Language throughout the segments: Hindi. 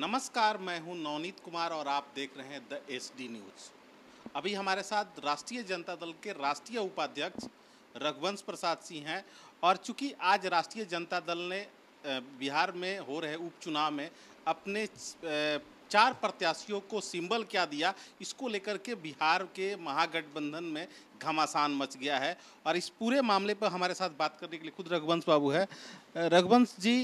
नमस्कार मैं हूं नवनीत कुमार और आप देख रहे हैं द एस डी न्यूज़ अभी हमारे साथ राष्ट्रीय जनता दल के राष्ट्रीय उपाध्यक्ष रघुवंश प्रसाद सिंह हैं और चूंकि आज राष्ट्रीय जनता दल ने बिहार में हो रहे उपचुनाव में अपने चार प्रत्याशियों को सिंबल क्या दिया इसको लेकर के बिहार के महागठबंधन में घमासान मच गया है और इस पूरे मामले पर हमारे साथ बात करने के लिए खुद रघुवंश बाबू है रघुवंश जी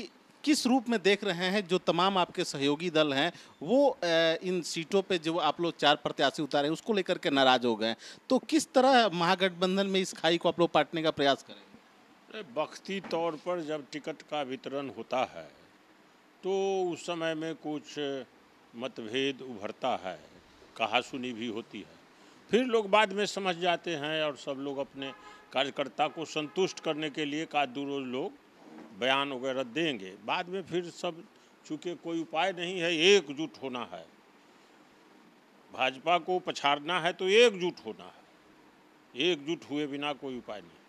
किस रूप में देख रहे हैं जो तमाम आपके सहयोगी दल हैं वो इन सीटों पे जो आप लोग चार प्रत्याशी उतारे हैं उसको लेकर के नाराज हो गए तो किस तरह महागठबंधन में इस खाई को आप लोग पाटने का प्रयास करेंगे बख्ती तौर पर जब टिकट का वितरण होता है तो उस समय में कुछ मतभेद उभरता है कहा सुनी भी होती है फिर लोग बाद में समझ जाते हैं और सब लोग अपने कार्यकर्ता को संतुष्ट करने के लिए का रोज लोग बयान वगैरह देंगे बाद में फिर सब चूंकि कोई उपाय नहीं है एकजुट होना है भाजपा को पछाड़ना है तो एकजुट होना है एकजुट हुए बिना कोई उपाय नहीं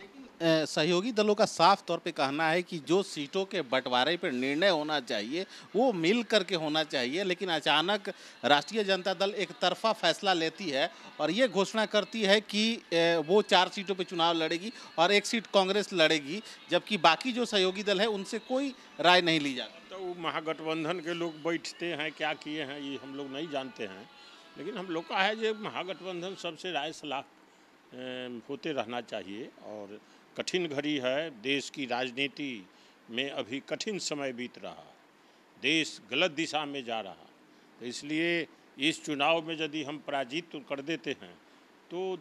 लेकिन सहयोगी दलों का साफ तौर पे कहना है कि जो सीटों के बंटवारे पर निर्णय होना चाहिए वो मिल करके होना चाहिए लेकिन अचानक राष्ट्रीय जनता दल एक तरफा फैसला लेती है और ये घोषणा करती है कि वो चार सीटों पे चुनाव लड़ेगी और एक सीट कांग्रेस लड़ेगी जबकि बाकी जो सहयोगी दल है उनसे कोई राय नहीं ली जाती तो महागठबंधन के लोग बैठते हैं क्या किए हैं ये हम लोग नहीं जानते हैं लेकिन हम लोग का है जो महागठबंधन सबसे राय सलाह होते रहना चाहिए और कठिन घड़ी है देश की राजनीति में अभी कठिन समय बीत रहा है देश गलत दिशा में जा रहा तो इसलिए इस चुनाव में यदि हम पराजित तो कर देते हैं तो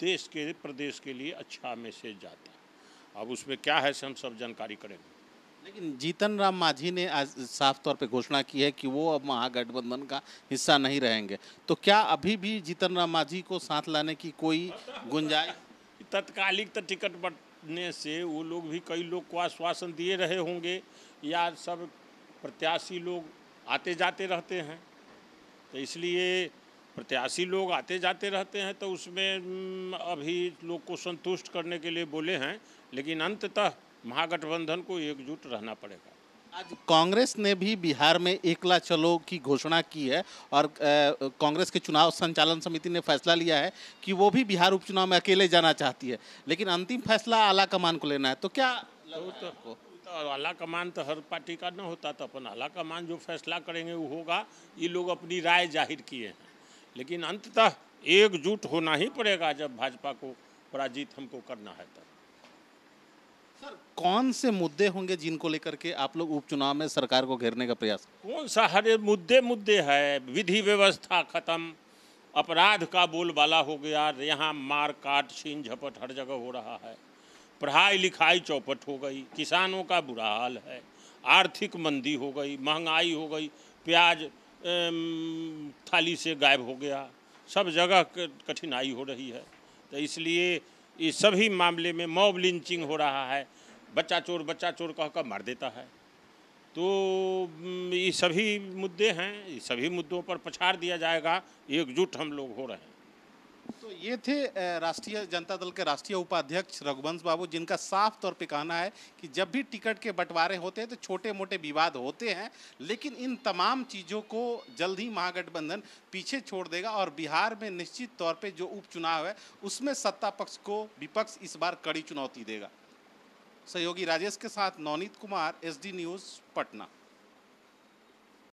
देश के प्रदेश के लिए अच्छा मैसेज जाता है अब उसमें क्या है से हम सब जानकारी करेंगे लेकिन जीतन राम मांझी ने आज साफ तौर पे घोषणा की है कि वो अब महागठबंधन का हिस्सा नहीं रहेंगे तो क्या अभी भी जीतन राम मांझी को साथ लाने की कोई गुंजाइश तत्कालिक तो टिकट बटने से वो लोग भी कई लोग को आश्वासन दिए रहे होंगे या सब प्रत्याशी लोग आते जाते रहते हैं तो इसलिए प्रत्याशी लोग आते जाते रहते हैं तो उसमें हम्म, अभी लोग को संतुष्ट करने के लिए बोले हैं लेकिन अंततः महागठबंधन को एकजुट रहना पड़ेगा आज कांग्रेस ने भी बिहार में एकला चलो की घोषणा की है और कांग्रेस के चुनाव संचालन समिति ने फैसला लिया है कि वो भी बिहार उपचुनाव में अकेले जाना चाहती है लेकिन अंतिम फैसला आला कमान को लेना है तो क्या तो, तो, तो, आला कमान तो हर पार्टी का ना होता तो अपन आला कमान जो फैसला करेंगे वो होगा ये लोग अपनी राय जाहिर किए हैं लेकिन अंततः एकजुट होना ही पड़ेगा जब भाजपा को पराजित हमको करना है तब सर कौन से मुद्दे होंगे जिनको लेकर के आप लोग उपचुनाव में सरकार को घेरने का प्रयास कौन सा हर मुद्दे मुद्दे है विधि व्यवस्था खत्म अपराध का बोलबाला हो गया यहाँ मार काट छीन झपट हर जगह हो रहा है पढ़ाई लिखाई चौपट हो गई किसानों का बुरा हाल है आर्थिक मंदी हो गई महंगाई हो गई प्याज थाली से गायब हो गया सब जगह कठिनाई हो रही है तो इसलिए ये सभी मामले में मॉब लिंचिंग हो रहा है बच्चा चोर बच्चा चोर कहकर मार देता है तो हम्म, ये सभी मुद्दे हैं ये सभी मुद्दों पर पछाड़ दिया जाएगा एकजुट हम लोग हो रहे हैं तो ये थे राष्ट्रीय जनता दल के राष्ट्रीय उपाध्यक्ष रघुवंश बाबू जिनका साफ तौर पे कहना है कि जब भी टिकट के बंटवारे होते हैं तो छोटे मोटे विवाद होते हैं लेकिन इन तमाम चीज़ों को जल्द ही महागठबंधन पीछे छोड़ देगा और बिहार में निश्चित तौर पे जो उपचुनाव है उसमें सत्ता पक्ष को विपक्ष इस बार कड़ी चुनौती देगा सहयोगी राजेश के साथ नवनीत कुमार एस न्यूज़ पटना